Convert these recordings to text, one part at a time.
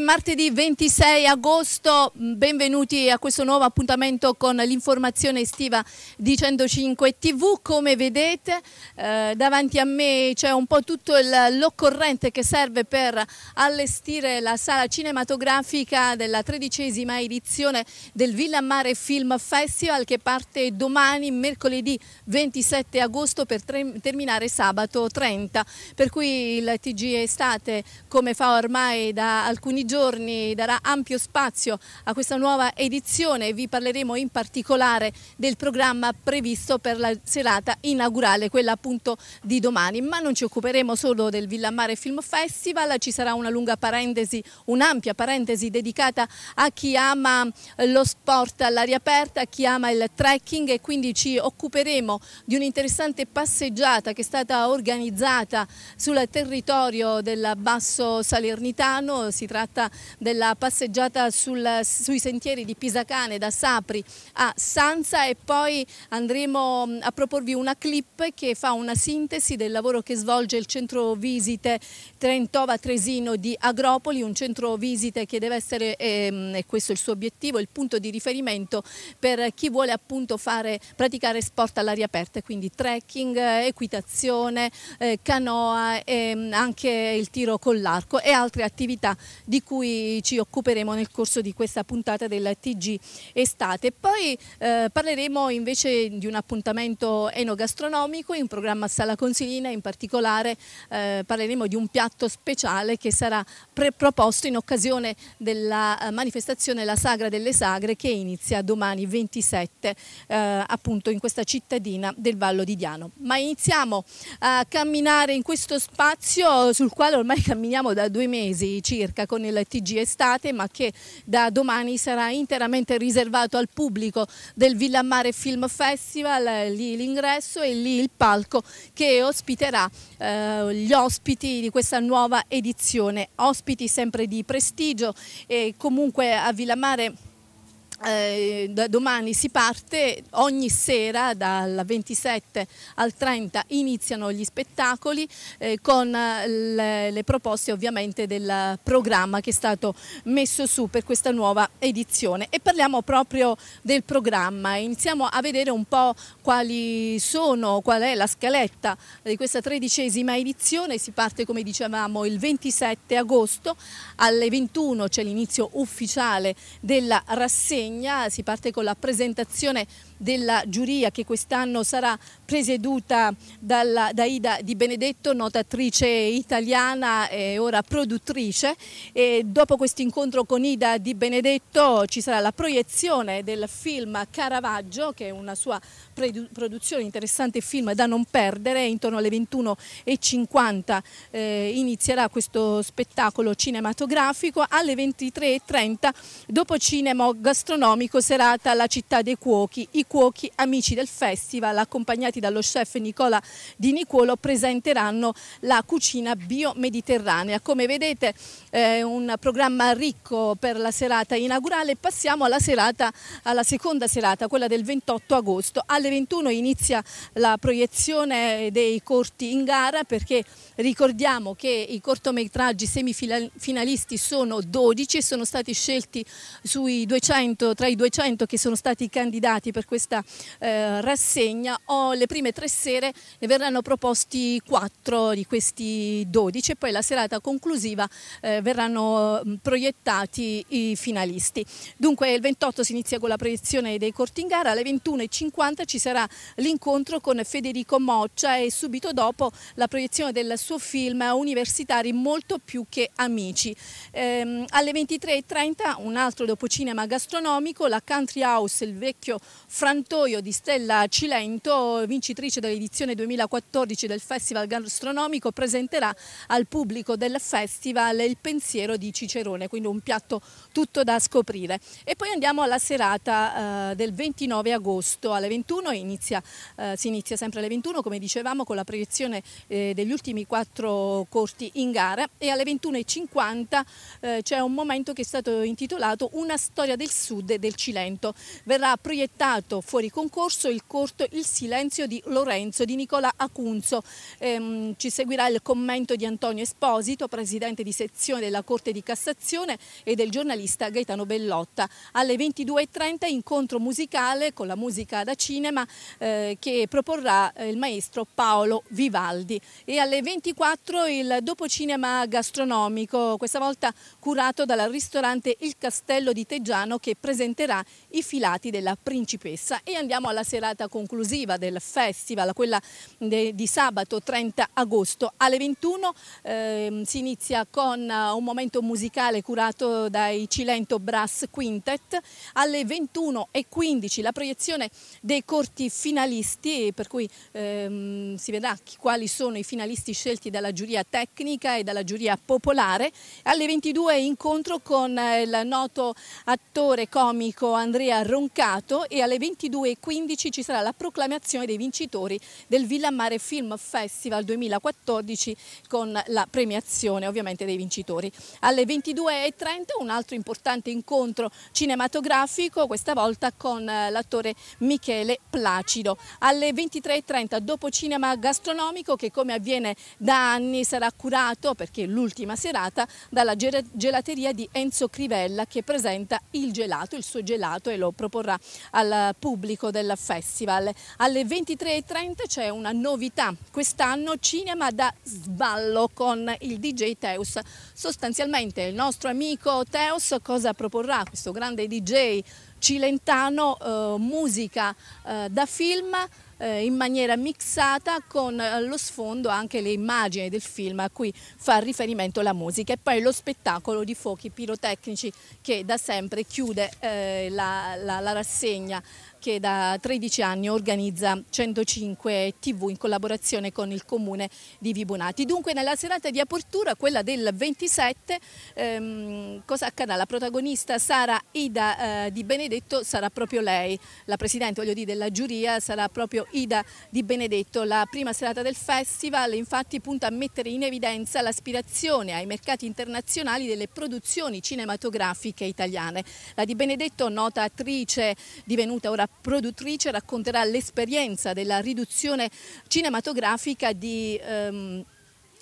Martedì 26 agosto, mm, benvenuti a questo nuovo appuntamento con l'informazione estiva di 105 TV. Come vedete eh, davanti a me c'è un po' tutto l'occorrente che serve per allestire la sala cinematografica della tredicesima edizione del Villa Mare Film Festival che parte domani, mercoledì 27 agosto per tre, terminare sabato 30. Per cui il TG Estate, come fa ormai da alcuni giorni, giorni darà ampio spazio a questa nuova edizione. e Vi parleremo in particolare del programma previsto per la serata inaugurale, quella appunto di domani. Ma non ci occuperemo solo del Villamare Film Festival, ci sarà una lunga parentesi, un'ampia parentesi dedicata a chi ama eh, lo sport all'aria aperta, a chi ama il trekking e quindi ci occuperemo di un'interessante passeggiata che è stata organizzata sul territorio del Basso Salernitano. Si tratta giornata della passeggiata sul, sui sentieri di Pisacane da Sapri a Sanza e poi andremo mm, a proporvi una clip che fa una sintesi del lavoro che svolge il centro visite Trentova Tresino di Agropoli, un centro visite che deve essere, e ehm, questo è il suo obiettivo, il punto di riferimento per chi vuole appunto fare, praticare sport all'aria aperta, quindi trekking, eh, equitazione, eh, canoa, e ehm, anche il tiro con l'arco e altre attività di cui ci occuperemo nel corso di questa puntata del TG Estate. Poi eh, parleremo invece di un appuntamento enogastronomico in programma Sala Consilina, in particolare eh, parleremo di un piatto speciale che sarà proposto in occasione della eh, manifestazione La Sagra delle Sagre che inizia domani 27 eh, appunto in questa cittadina del Vallo di Diano. Ma iniziamo a camminare in questo spazio sul quale ormai camminiamo da due mesi circa con il nel TG Estate ma che da domani sarà interamente riservato al pubblico del Villamare Film Festival, lì l'ingresso e lì il palco che ospiterà eh, gli ospiti di questa nuova edizione, ospiti sempre di prestigio e comunque a Villamare eh, da domani si parte, ogni sera dal 27 al 30 iniziano gli spettacoli eh, con le, le, proposte ovviamente del programma che è stato messo su per questa nuova edizione e parliamo proprio del programma, iniziamo a vedere un po' quali sono, qual è la scaletta di questa tredicesima edizione, si parte come dicevamo il 27 agosto alle 21 c'è l'inizio ufficiale della rassegna Sardegna si parte con la presentazione della giuria che quest'anno sarà presieduta dalla, da Ida Di Benedetto, nota attrice italiana e ora produttrice. E dopo questo incontro con Ida Di Benedetto ci sarà la proiezione del film Caravaggio, che è una sua produzione, interessante film da non perdere, intorno alle 21.50 eh, inizierà questo spettacolo cinematografico, alle 23.30 dopo cinema gastronomico serata La città dei cuochi, i cuochi amici del festival accompagnati dallo chef Nicola Di Nicuolo presenteranno la cucina biomediterranea. Come vedete eh, un programma ricco per la serata inaugurale. Passiamo alla, serata, alla seconda serata, quella del 28 agosto. Alle 21 inizia la proiezione dei corti in gara perché ricordiamo che i cortometraggi semifinalisti sono 12 e sono stati scelti sui 200, tra i 200 che sono stati candidati per questa questa eh, rassegna. o le prime tre sere ne verranno proposti quattro di questi dodici e poi la serata conclusiva eh, verranno mm, proiettati i finalisti. Dunque il 28 si inizia con la proiezione dei corti in gara, alle 21.50 ci sarà l'incontro con Federico Moccia e subito dopo la proiezione del suo film Universitari molto più che amici. Ehm, alle 23.30 un altro dopo cinema gastronomico, la Country House, il vecchio Francesco frantoio di Stella Cilento, vincitrice dell'edizione 2014 del Festival Gastronomico, presenterà al pubblico del festival il pensiero di Cicerone, quindi un piatto tutto da scoprire. E poi andiamo alla serata eh, del 29 agosto alle 21, inizia, eh, si inizia sempre alle 21 come dicevamo con la proiezione eh, degli ultimi quattro corti in gara e alle 21.50 eh, c'è un momento che è stato intitolato Una storia del sud del Cilento. Verrà proiettato vinto fuori concorso il corto Il silenzio di Lorenzo di Nicola Acunzo. Ehm, ci seguirà il commento di Antonio Esposito, presidente di sezione della Corte di Cassazione e del giornalista Gaetano Bellotta. Alle 22.30 incontro musicale con la musica da cinema eh, che proporrà eh, il maestro Paolo Vivaldi e alle 24 il dopocinema gastronomico, questa volta curato dal ristorante Il Castello di Teggiano che presenterà i filati della principessa stessa e andiamo alla serata conclusiva del festival, quella di sabato 30 agosto alle 21. Eh, si inizia con eh, un momento musicale curato dai Cilento Brass Quintet. Alle 21 e 15 la proiezione dei corti finalisti, per cui ehm, si vedrà quali sono i finalisti scelti dalla giuria tecnica e dalla giuria popolare. Alle 22 incontro con eh, il noto attore comico Andrea Roncato e alle 23 22.15 ci sarà la proclamazione dei vincitori del Villamare Film Festival 2014 con la premiazione ovviamente dei vincitori. Alle 22.30 un altro importante incontro cinematografico, questa volta con eh, l'attore Michele Placido. Alle 23.30 dopo cinema gastronomico che come avviene da anni sarà curato perché l'ultima serata dalla gelateria di Enzo Crivella che presenta il gelato, il suo gelato e lo proporrà al pubblico del festival. Alle 23.30 c'è una novità, quest'anno cinema da sballo con il DJ Teus. Sostanzialmente il nostro amico Teus cosa proporrà questo grande DJ cilentano, eh, musica eh, da film eh, in maniera mixata con eh, lo sfondo anche le immagini del film a cui fa riferimento la musica e poi lo spettacolo di fuochi pirotecnici che da sempre chiude eh, la, la, la, rassegna che da 13 anni organizza 105 TV in collaborazione con il comune di Vibonati. Dunque nella serata di apertura, quella del 27, ehm, cosa accadrà? La protagonista sarà Ida eh, Di Benedetto sarà proprio lei, la presidente dire, della giuria sarà proprio Ida Di Benedetto. La prima serata del festival infatti punta a mettere in evidenza l'aspirazione ai mercati internazionali delle produzioni cinematografiche italiane. La Di Benedetto, nota attrice divenuta ora produttrice racconterà l'esperienza della riduzione cinematografica di... Ehm,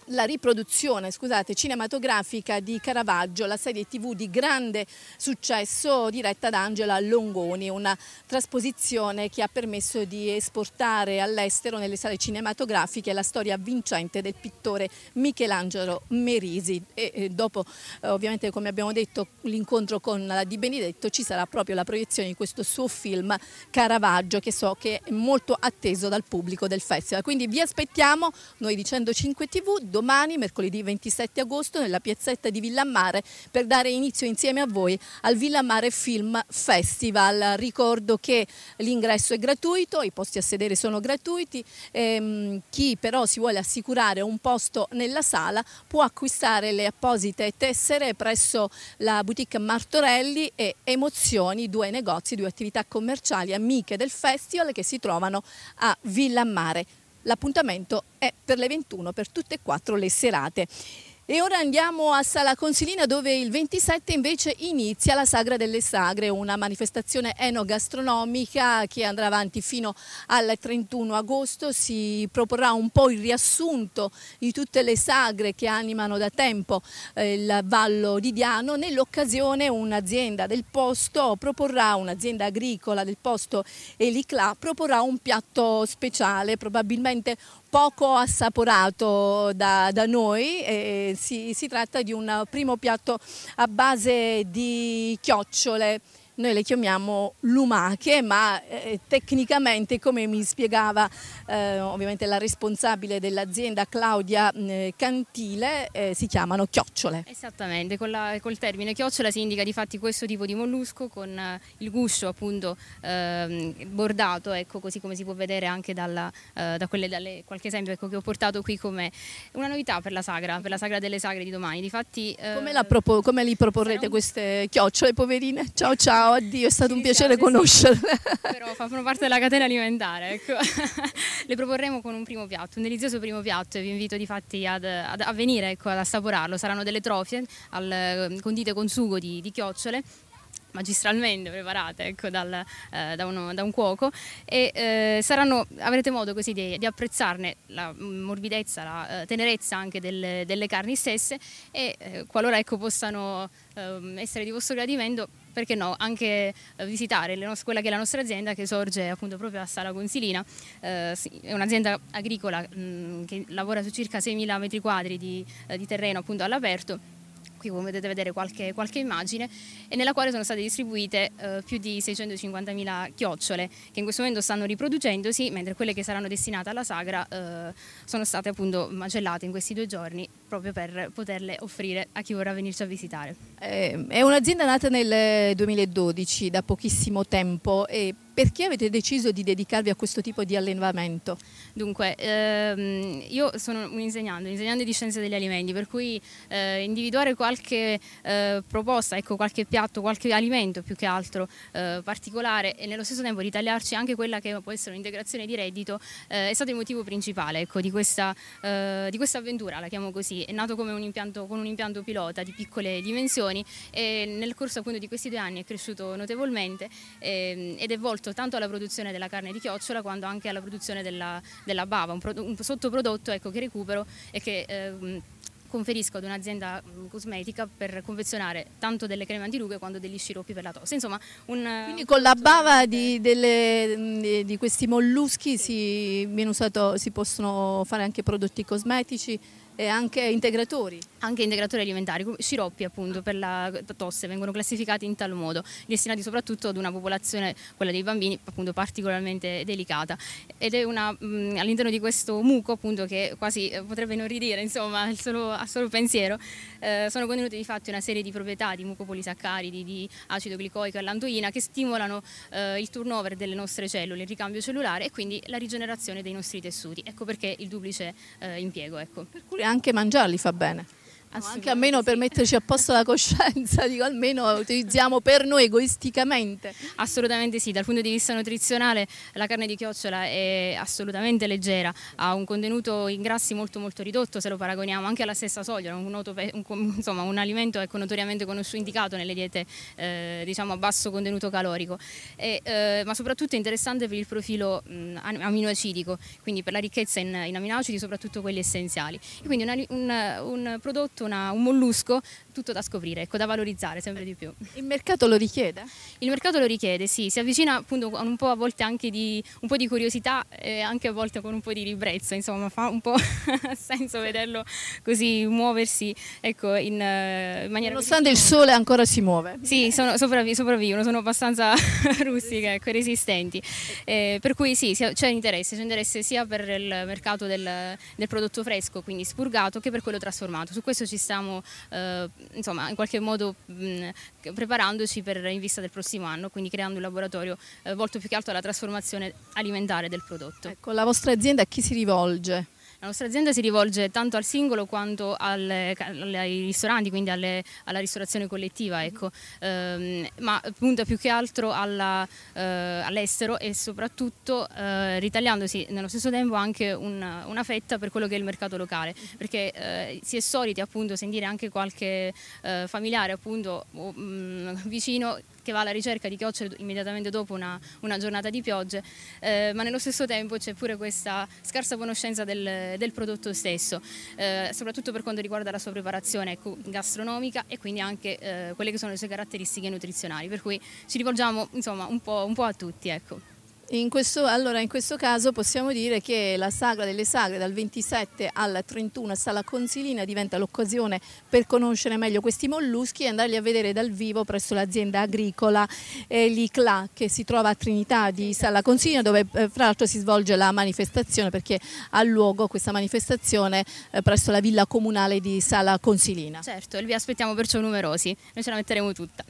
la riproduzione scusate, cinematografica di Caravaggio, la serie tv di grande successo diretta da Angela Longoni, una trasposizione che ha permesso di esportare all'estero nelle sale cinematografiche la storia vincente del pittore Michelangelo Merisi e eh, dopo eh, ovviamente come abbiamo detto l'incontro con la Di Benedetto ci sarà proprio la proiezione di questo suo film Caravaggio che so che è molto atteso dal pubblico del festival, quindi vi aspettiamo noi di 105 TV domani, mercoledì 27 agosto, nella piazzetta di Villammare per dare inizio insieme a voi al Villammare Film Festival. Ricordo che l'ingresso è gratuito, i posti a sedere sono gratuiti, ehm, chi però si vuole assicurare un posto nella sala può acquistare le apposite tessere presso la boutique Martorelli e Emozioni, due negozi, due attività commerciali amiche del festival che si trovano a Villammare. L'appuntamento è per le 21 per tutte e quattro le serate e ora andiamo a Sala Consilina dove il 27 invece inizia la Sagra delle Sagre, una manifestazione enogastronomica che andrà avanti fino al 31 agosto. Si proporrà un po' il riassunto di tutte le sagre che animano da tempo eh, il Vallo di Diano. Nell'occasione un'azienda del posto proporrà, un'azienda agricola del posto Eliclà, proporrà un piatto speciale, probabilmente poco assaporato da, da noi, eh, si, si tratta di un primo piatto a base di chiocciole noi le chiamiamo lumache, ma eh, tecnicamente, come mi spiegava eh, ovviamente la responsabile dell'azienda Claudia eh, Cantile, si chiamano chiocciole. Esattamente, la, col termine chiocciola si indica di fatti questo tipo di mollusco con eh, il guscio appunto ehm, bordato, ecco, così come si può vedere anche dalla, eh, da quelle, dalle, qualche esempio ecco, che ho portato qui come una novità per la sagra, per la sagra delle sagre di domani. Difatti, eh, come, propo, come li proporrete un... queste chiocciole poverine? Ciao ciao! ciao, addio, è stato un piacere sì, conoscerla. Sì, però fanno parte della catena alimentare, ecco. Le proporremo con un primo piatto, un delizioso primo piatto e vi invito di fatti ad, ad, a venire ecco, ad assaporarlo. Saranno delle trofie al, condite con sugo di, di chiocciole magistralmente preparate ecco, dal, eh, da, uno, da, un cuoco e eh, saranno, avrete modo così di, di apprezzarne la morbidezza, la eh, tenerezza anche del, delle carni stesse e eh, qualora ecco, possano ehm, essere di vostro gradimento perché no, anche eh, visitare nostre, quella che è la nostra azienda che sorge appunto proprio a Sala Consilina, eh, è un'azienda agricola mh, mm, che lavora su circa 6.000 metri quadri di, eh, di terreno appunto all'aperto qui come potete vedere qualche, qualche immagine, e nella quale sono state distribuite eh, più di 650.000 chiocciole che in questo momento stanno riproducendosi, mentre quelle che saranno destinate alla sagra eh, sono state appunto macellate in questi due giorni proprio per poterle offrire a chi vorrà venirci a visitare. Eh, è un'azienda nata nel 2012, eh, da pochissimo tempo, e perché avete deciso di dedicarvi a questo tipo di allenamento? Dunque, ehm, io sono un insegnante, un insegnante di scienze degli alimenti, per cui eh, individuare qualche eh, proposta, ecco, qualche piatto, qualche alimento più che altro eh, particolare e nello stesso tempo ritagliarci anche quella che può essere un'integrazione di reddito eh, è stato il motivo principale ecco, di, questa, eh, di, questa, avventura, la chiamo così. È nato un impianto, con un impianto pilota di piccole dimensioni e nel corso appunto di questi due anni è cresciuto notevolmente ehm, ed è volto soltanto alla produzione della carne di chiocciola quanto anche alla produzione della, della bava, un, pro, un sottoprodotto ecco, che recupero e che... Ehm, conferisco ad un'azienda mm, cosmetica per confezionare tanto delle creme antirughe quanto degli sciroppi per la tosse. Insomma, un, Quindi con la bava di, eh, delle, mm, di, questi molluschi sì. si, usato, si possono fare anche prodotti cosmetici e anche integratori. Anche integratori alimentari, sciroppi appunto per la tosse vengono classificati in tal modo, destinati soprattutto ad una popolazione, quella dei bambini, appunto particolarmente delicata. Ed è una, mh, mm, all'interno di questo muco appunto che quasi eh, potrebbe inorridire insomma al solo, al solo pensiero, eh, sono contenute di fatto una serie di proprietà di mucopolisaccaridi, di acido glicoico e lantoina che stimolano eh, il turnover delle nostre cellule, il ricambio cellulare e quindi la rigenerazione dei nostri tessuti. Ecco perché il duplice eh, impiego. Ecco. Per cui anche mangiarli fa bene anche a almeno per metterci a posto la coscienza, dico almeno utilizziamo per noi egoisticamente. Assolutamente sì, dal punto di vista nutrizionale la carne di chiocciola è assolutamente leggera, ha un contenuto in grassi molto molto ridotto se lo paragoniamo anche alla stessa soglia, un, noto, un, insomma, un alimento ecco, notoriamente indicato nelle diete eh, diciamo, a basso contenuto calorico, e, eh, ma soprattutto è interessante per il profilo mh, mm, aminoacidico, quindi per la ricchezza in, in aminoacidi, soprattutto quelli essenziali. E quindi un, un prodotto una, un mollusco tutto da scoprire, ecco, da valorizzare sempre di più. Il mercato lo richiede? Il mercato lo richiede, sì, si avvicina appunto con un po' a volte anche di un po' di curiosità e anche a volte con un po' di ribrezzo, insomma, fa un po' senso vederlo così muoversi, ecco, in, eh, in maniera... Nonostante il sole ancora si muove. Sì, sono, sopravvi- sopravvivono, sono abbastanza rustiche, ecco, resistenti. Eh, per cui sì, c'è interesse, c'è interesse sia per il mercato del, del prodotto fresco, quindi spurgato, che per quello trasformato. Su questo ci stiamo eh, insomma in qualche modo mh, preparandoci per in vista del prossimo anno, quindi creando un laboratorio eh, volto più che altro alla trasformazione alimentare del prodotto. Ecco, la vostra azienda a chi si rivolge? La nostra azienda si rivolge tanto al singolo quanto alle, ai ristoranti, quindi alle, alla ristorazione collettiva, mm-hmm. ecco. eh, ma punta più che altro eh, all'estero eh, all e soprattutto eh, ritagliandosi nello stesso tempo anche una, una, fetta per quello che è il mercato locale, mm-hmm. perché eh, si è soliti appunto sentire anche qualche eh, familiare appunto o, mh, mm, vicino che va alla ricerca di chiocciole immediatamente dopo una, una giornata di piogge, eh, ma nello stesso tempo c'è pure questa scarsa conoscenza del, del prodotto stesso, eh, soprattutto per quanto riguarda la sua preparazione ecco, gastronomica e quindi anche eh, quelle che sono le sue caratteristiche nutrizionali, per cui ci rivolgiamo insomma un po', un po a tutti. Ecco. In questo, allora, in questo caso possiamo dire che la Sagra delle Sagre dal 27 al 31 a Sala Consilina diventa l'occasione per conoscere meglio questi molluschi e andarli a vedere dal vivo presso l'azienda agricola eh, L'ICLA che si trova a Trinità di Sala Consilina dove eh, fra l'altro si svolge la manifestazione perché ha luogo questa manifestazione eh, presso la villa comunale di Sala Consilina. Certo, vi aspettiamo perciò numerosi, noi ce la metteremo tutta.